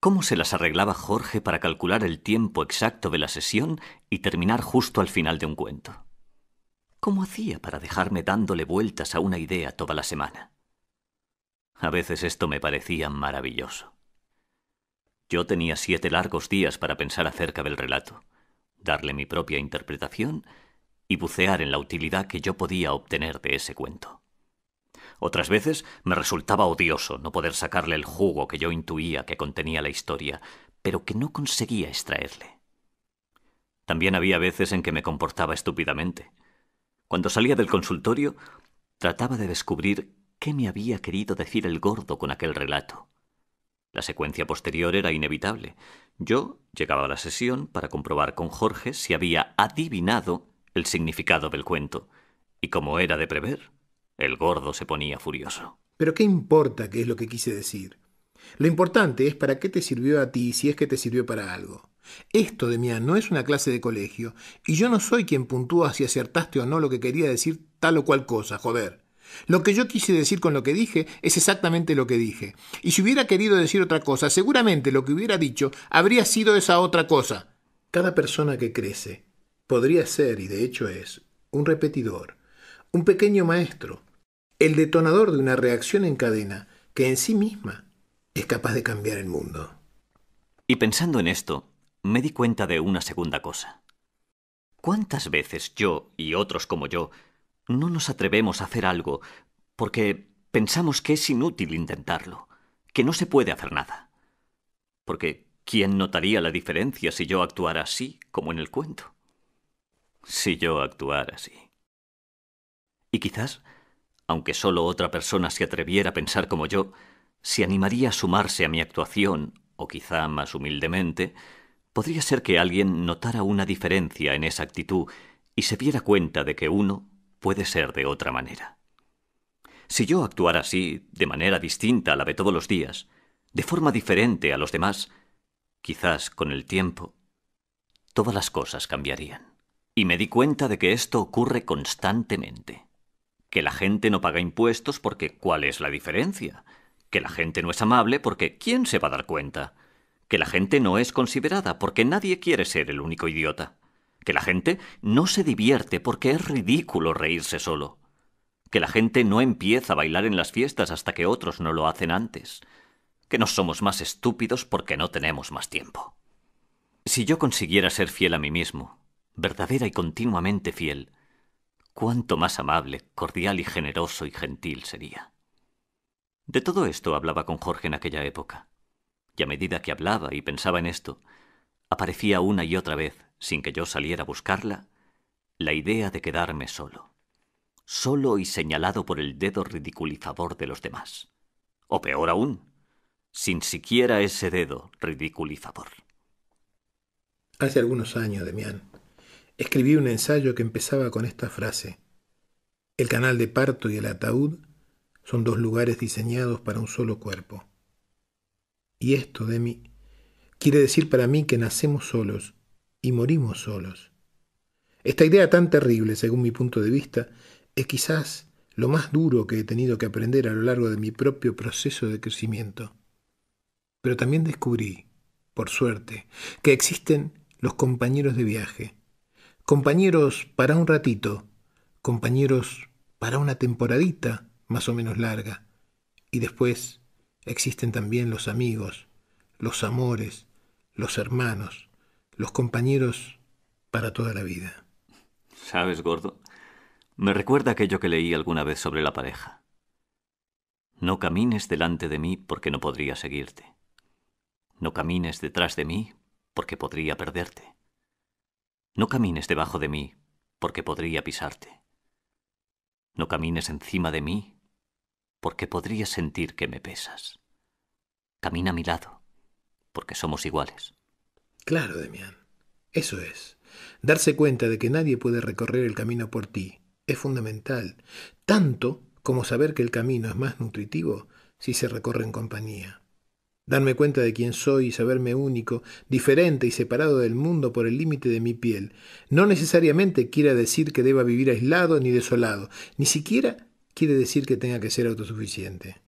¿Cómo se las arreglaba Jorge para calcular el tiempo exacto de la sesión y terminar justo al final de un cuento? ¿Cómo hacía para dejarme dándole vueltas a una idea toda la semana? A veces esto me parecía maravilloso. Yo tenía siete largos días para pensar acerca del relato darle mi propia interpretación y bucear en la utilidad que yo podía obtener de ese cuento. Otras veces me resultaba odioso no poder sacarle el jugo que yo intuía que contenía la historia, pero que no conseguía extraerle. También había veces en que me comportaba estúpidamente. Cuando salía del consultorio, trataba de descubrir qué me había querido decir el gordo con aquel relato. La secuencia posterior era inevitable. Yo Llegaba a la sesión para comprobar con Jorge si había adivinado el significado del cuento. Y como era de prever, el gordo se ponía furioso. Pero ¿qué importa qué es lo que quise decir? Lo importante es para qué te sirvió a ti si es que te sirvió para algo. Esto, de mía no es una clase de colegio, y yo no soy quien puntúa si acertaste o no lo que quería decir tal o cual cosa, joder. Lo que yo quise decir con lo que dije es exactamente lo que dije. Y si hubiera querido decir otra cosa, seguramente lo que hubiera dicho habría sido esa otra cosa. Cada persona que crece podría ser, y de hecho es, un repetidor, un pequeño maestro, el detonador de una reacción en cadena que en sí misma es capaz de cambiar el mundo. Y pensando en esto, me di cuenta de una segunda cosa. ¿Cuántas veces yo y otros como yo no nos atrevemos a hacer algo porque pensamos que es inútil intentarlo, que no se puede hacer nada. Porque, ¿quién notaría la diferencia si yo actuara así, como en el cuento? Si yo actuara así. Y quizás, aunque solo otra persona se atreviera a pensar como yo, se animaría a sumarse a mi actuación, o quizá más humildemente, podría ser que alguien notara una diferencia en esa actitud y se diera cuenta de que uno puede ser de otra manera. Si yo actuara así, de manera distinta a la de todos los días, de forma diferente a los demás, quizás con el tiempo, todas las cosas cambiarían. Y me di cuenta de que esto ocurre constantemente. Que la gente no paga impuestos porque ¿cuál es la diferencia? Que la gente no es amable porque ¿quién se va a dar cuenta? Que la gente no es considerada porque nadie quiere ser el único idiota que la gente no se divierte porque es ridículo reírse solo, que la gente no empieza a bailar en las fiestas hasta que otros no lo hacen antes, que no somos más estúpidos porque no tenemos más tiempo. Si yo consiguiera ser fiel a mí mismo, verdadera y continuamente fiel, cuánto más amable, cordial y generoso y gentil sería. De todo esto hablaba con Jorge en aquella época, y a medida que hablaba y pensaba en esto, aparecía una y otra vez sin que yo saliera a buscarla, la idea de quedarme solo. Solo y señalado por el dedo ridiculizador de los demás. O peor aún, sin siquiera ese dedo ridiculizador. Hace algunos años, Demián, escribí un ensayo que empezaba con esta frase. El canal de parto y el ataúd son dos lugares diseñados para un solo cuerpo. Y esto, Demi, quiere decir para mí que nacemos solos y morimos solos. Esta idea tan terrible, según mi punto de vista, es quizás lo más duro que he tenido que aprender a lo largo de mi propio proceso de crecimiento. Pero también descubrí, por suerte, que existen los compañeros de viaje. Compañeros para un ratito, compañeros para una temporadita más o menos larga. Y después existen también los amigos, los amores, los hermanos, los compañeros para toda la vida. ¿Sabes, gordo? Me recuerda aquello que leí alguna vez sobre la pareja. No camines delante de mí porque no podría seguirte. No camines detrás de mí porque podría perderte. No camines debajo de mí porque podría pisarte. No camines encima de mí porque podría sentir que me pesas. Camina a mi lado porque somos iguales. Claro, Demián. Eso es. Darse cuenta de que nadie puede recorrer el camino por ti es fundamental, tanto como saber que el camino es más nutritivo si se recorre en compañía. Darme cuenta de quién soy y saberme único, diferente y separado del mundo por el límite de mi piel, no necesariamente quiere decir que deba vivir aislado ni desolado, ni siquiera quiere decir que tenga que ser autosuficiente.